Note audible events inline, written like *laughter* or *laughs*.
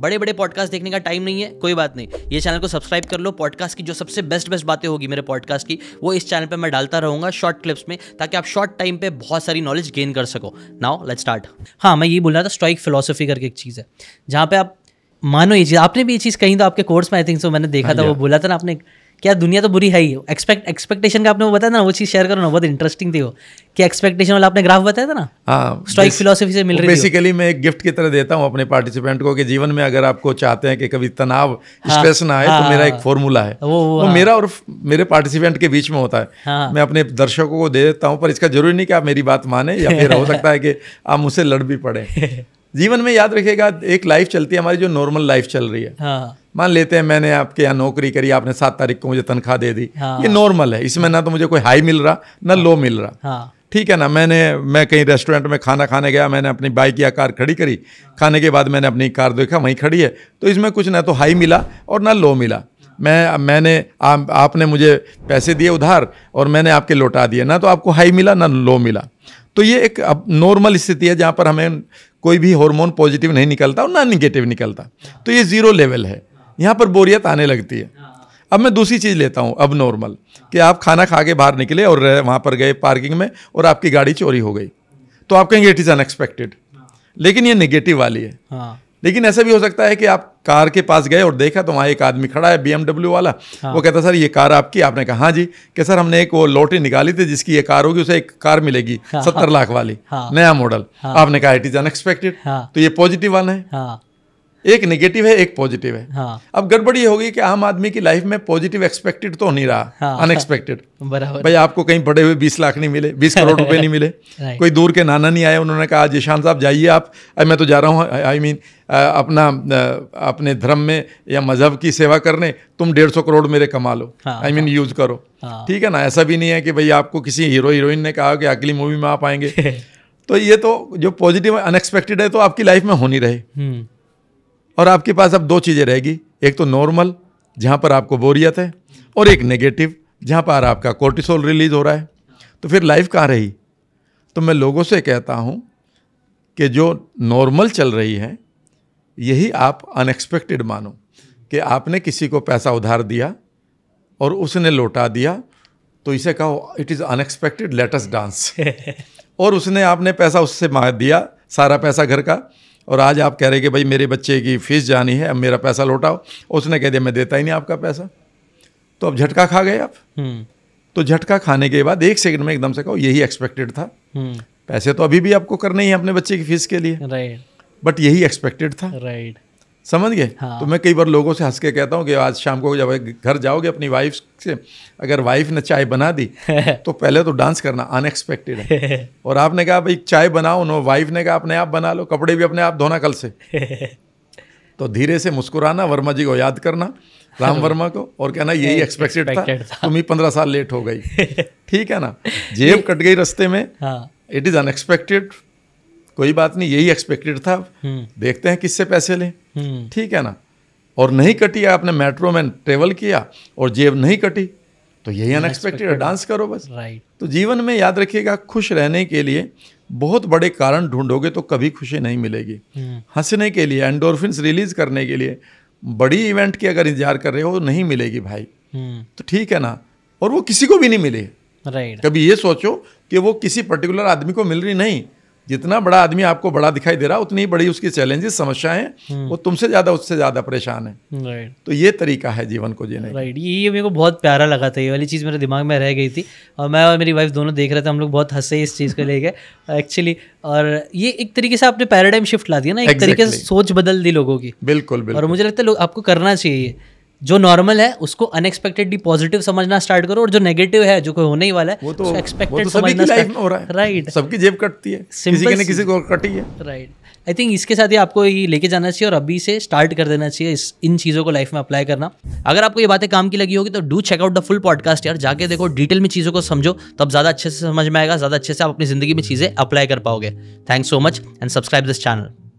बड़े बड़े पॉडकास्ट देखने का टाइम नहीं है कोई बात नहीं ये चैनल को सब्सक्राइब कर लो पॉडकास्ट की जो सबसे बेस्ट बेस्ट बातें होगी मेरे पॉडकास्ट की वो इस चैनल पर मैं डालता रहूँगा शॉर्ट क्लिप्स में ताकि आप शॉर्ट टाइम पर बहुत सारी नॉलेज गेन कर सको नाउ लेट स्टार्ट हाँ मैं ये बोल रहा था स्ट्राइक फिलोसफी करके एक चीज़ है जहाँ पे आप मानो ये चीज़ आपने भी ये चीज़ कहीं तो आपके कोर्स में आई थिंक सो मैंने देखा हाँ था वो हाँ। बोला था ना आपने क्या दुनिया तो बुरी है ही एक्सपेक्ट एक्सपेक्टेशन का आपने वो बताया ना वो चीज़ शेयर करो ना बहुत इंटरेस्टिंग थी वो कि एक्सपेक्टेशन वाला आपने ग्राफ बताया था ना हाँ स्ट्राइक फिलोसफी से मिल रही है बेसिकली मैं एक गिफ्ट की तरह देता हूँ अपने पार्टिसिपेंट को कि जीवन में अगर आपको चाहते हैं कि कभी तनाव स्ट्रेस हाँ, ना आए तो हाँ, मेरा हाँ। एक फॉर्मूला है वो मेरा और मेरे पार्टिसिपेंट के बीच में होता है मैं अपने दर्शकों को दे देता हूँ पर इसका जरूरी नहीं कि आप मेरी बात माने या फिर हो *laughs* सकता है कि आप मुझसे लड़ भी पड़े *laughs* जीवन में याद रखेगा एक लाइफ चलती है हमारी जो नॉर्मल लाइफ चल रही है हाँ। मान लेते हैं मैंने आपके यहाँ नौकरी करी आपने सात तारीख को मुझे तनख्वाह दे दी हाँ। ये नॉर्मल है इसमें ना तो मुझे कोई हाई मिल रहा ना लो मिल रहा हाँ। ठीक है ना मैंने मैं कहीं रेस्टोरेंट में खाना खाने गया मैंने अपनी बाइक या कार खड़ी करी खाने के बाद मैंने अपनी कार देखा वहीं खड़ी है तो इसमें कुछ ना तो हाई मिला और ना लो मिला मैं मैंने आ, आपने मुझे पैसे दिए उधार और मैंने आपके लौटा दिए ना तो आपको हाई मिला ना लो मिला तो ये एक अब नॉर्मल स्थिति है जहाँ पर हमें कोई भी हार्मोन पॉजिटिव नहीं निकलता और ना निगेटिव निकलता तो ये ज़ीरो लेवल है यहाँ पर बोरियत आने लगती है अब मैं दूसरी चीज़ लेता हूँ अब नॉर्मल कि आप खाना खा के बाहर निकले और वहाँ पर गए पार्किंग में और आपकी गाड़ी चोरी हो गई तो आप कहेंगे इट इज़ अनएक्सपेक्टेड लेकिन ये नेगेटिव वाली है हाँ। लेकिन ऐसा भी हो सकता है कि आप कार के पास गए और देखा तो वहाँ एक आदमी खड़ा है बीएमडब्ल्यू वाला हाँ। वो कहता सर ये कार आपकी आपने कहा हाँ जी कि सर हमने एक वो लॉटरी निकाली थी जिसकी ये कार होगी उसे एक कार मिलेगी हाँ, सत्तर लाख वाली हाँ, नया मॉडल हाँ, आपने कहा इट इज अनएक्सपेक्टेड तो ये पॉजिटिव वन है हाँ, एक नेगेटिव है एक पॉजिटिव है हाँ। अब गड़बड़ी होगी कि आम आदमी की लाइफ में पॉजिटिव एक्सपेक्टेड तो नहीं रहा अनएक्सपेक्टेड हाँ। बराबर भाई आपको कहीं पड़े हुए बीस लाख नहीं मिले बीस करोड़ रुपए नहीं मिले *laughs* कोई दूर के नाना नहीं आए उन्होंने कहा ईशान साहब जाइए आप मैं तो जा रहा हूँ आई मीन अपना अपने धर्म में या मजहब की सेवा करने तुम डेढ़ सौ करोड़ मेरे कमा लो आई मीन यूज करो हाँ। ठीक है ना ऐसा भी नहीं है कि भाई आपको किसी हीरो हीरोइन ने कहा कि अगली मूवी में आप आएंगे *laughs* तो ये तो जो पॉजिटिव अनएक्सपेक्टेड है तो आपकी लाइफ में होनी रहे हम्म। और आपके पास अब दो चीज़ें रहेगी एक तो नॉर्मल जहाँ पर आपको बोरियत है और एक नेगेटिव जहाँ पर आपका कोर्टिसोल रिलीज हो रहा है तो फिर लाइफ कहाँ रही तो मैं लोगों से कहता हूँ कि जो नॉर्मल चल रही है यही आप अनएक्सपेक्टेड मानो कि आपने किसी को पैसा उधार दिया और उसने लौटा दिया तो इसे कहो it is unexpected let's dance और उसने आपने पैसा उससे मार दिया सारा पैसा घर का और आज आप कह रहे कि भाई मेरे बच्चे की फीस जानी है अब मेरा पैसा लौटाओ उसने कह दिया मैं देता ही नहीं आपका पैसा तो अब झटका खा गए आप हम्म। तो झटका खाने के बाद एक सेकंड में एकदम से कहो यही एक्सपेक्टेड था हम्म। पैसे तो अभी भी आपको करने ही अपने बच्चे की फीस के लिए राइट बट यही एक्सपेक्टेड था राइट समझ गए हाँ। तो मैं कई बार लोगों से हंस के कहता हूँ कि आज शाम को जब घर जाओगे अपनी वाइफ से अगर वाइफ ने चाय बना दी *laughs* तो पहले तो डांस करना अनएक्सपेक्टेड है *laughs* और आपने कहा भाई चाय बनाओ उन्होंने वाइफ ने कहा अपने आप बना लो कपड़े भी अपने आप धोना कल से *laughs* तो धीरे से मुस्कुराना वर्मा जी को याद करना राम वर्मा को और कहना यही एक्सपेक्टेड था, था। तुम ही पंद्रह साल लेट हो गई ठीक है ना जेब कट गई रस्ते में इट इज़ अनएक्सपेक्टेड कोई बात नहीं यही एक्सपेक्टेड था हम्म। देखते हैं किससे पैसे लें हम्म। ठीक है ना और नहीं कटी आपने मेट्रो में ट्रेवल किया और जेब नहीं कटी तो यही अनएक्सपेक्टेड डांस करो बस राइट तो जीवन में याद रखिएगा खुश रहने के लिए बहुत बड़े कारण ढूंढोगे तो कभी खुशी नहीं मिलेगी हम्म। हंसने के लिए एंडोरफिन रिलीज करने के लिए बड़ी इवेंट की अगर इंतजार कर रहे हो नहीं मिलेगी भाई तो ठीक है ना और वो किसी को भी नहीं मिले राइट कभी ये सोचो कि वो किसी पर्टिकुलर आदमी को मिल रही नहीं जितना बड़ा आदमी आपको बड़ा दिखाई दे रहा उतनी ही बड़ी उसकी चैलेंजेस समस्याएं हम्म। वो तुमसे ज़्यादा उससे ज़्यादा परेशान है तो ये तरीका है जीवन को जीने राइट ये मेरे को बहुत प्यारा लगा था ये वाली चीज़ मेरे दिमाग में रह गई थी और मैं और मेरी वाइफ दोनों देख रहे थे हम लोग बहुत हंसे इस चीज़ को लेकर एक्चुअली *laughs* और ये एक तरीके से आपने पैराडाइम शिफ्ट ला दिया ना एक तरीके से सोच बदल दी लोगों की बिल्कुल बिल्कुल और मुझे लगता है लोग आपको करना चाहिए जो नॉर्मल है उसको अनएक्सपेक्टेडली पॉजिटिव समझना स्टार्ट करो और जो नेगेटिव है जो कोई होने ही वाला है वो तो एक्सपेक्टेड तो समझना लाइफ हो रहा है राइट right. सबकी जेब कटती है Simple किसी ने किसी को कटी है राइट आई थिंक इसके साथ ही आपको ये लेके जाना चाहिए और अभी से स्टार्ट कर देना चाहिए इस इन चीज़ों को लाइफ में अप्लाई करना अगर आपको ये बातें काम की लगी होगी तो do check out the full podcast यार जाके देखो डिटेल में चीज़ों को समझो तब तो ज़्यादा अच्छे से समझ में आएगा ज़्यादा अच्छे से आप अपनी ज़िंदगी में चीज़ें अप्लाई कर पाओगे thanks so much and subscribe this channel